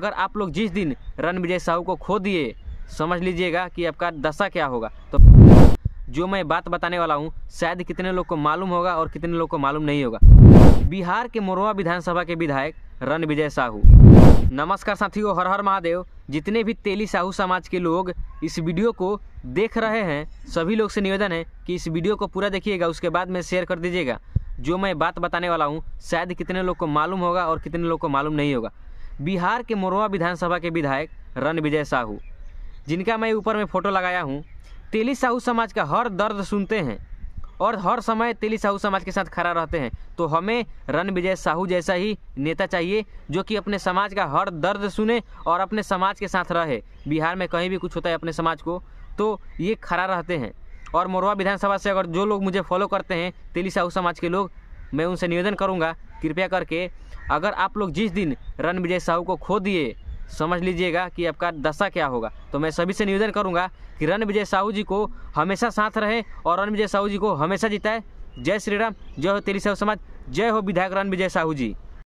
अगर आप लोग जिस दिन रन विजय साहू को खो दिए समझ लीजिएगा कि आपका दशा क्या होगा तो जो मैं बात बताने वाला हूँ शायद कितने लोग को मालूम होगा और कितने लोग को मालूम नहीं होगा बिहार के मोरवा विधानसभा के विधायक रन विजय साहू नमस्कार साथियों हर हर महादेव जितने भी तेली साहू समाज के लोग इस वीडियो को देख रहे हैं सभी लोग से निवेदन है कि इस वीडियो को पूरा देखिएगा उसके बाद में शेयर कर दीजिएगा जो मैं बात बताने वाला हूँ शायद कितने लोग को मालूम होगा और कितने लोग को मालूम नहीं होगा बिहार के मोरवा विधानसभा के विधायक रणविजय साहू जिनका मैं ऊपर में फ़ोटो लगाया हूँ तेली साहू समाज का हर दर्द सुनते हैं और हर समय तेली साहू समाज के साथ खड़ा रहते हैं तो हमें रणविजय साहू जैसा ही नेता चाहिए जो कि अपने समाज का हर दर्द सुने और अपने समाज के साथ रहे बिहार में कहीं भी कुछ होता है अपने समाज को तो ये खड़ा रहते हैं और मोरवा विधानसभा से अगर जो लोग मुझे फॉलो करते हैं तेली साहू समाज के लोग मैं उनसे निवेदन करूँगा कृपया करके अगर आप लोग जिस दिन रण विजय साहू को खो दिए समझ लीजिएगा कि आपका दशा क्या होगा तो मैं सभी से निवेदन करूंगा कि रण विजय साहू जी को हमेशा साथ रहे और रण विजय साहू जी को हमेशा जिताए जय श्री राम जय हो तेरी सब समाज जय हो विधायक रन विजय साहू जी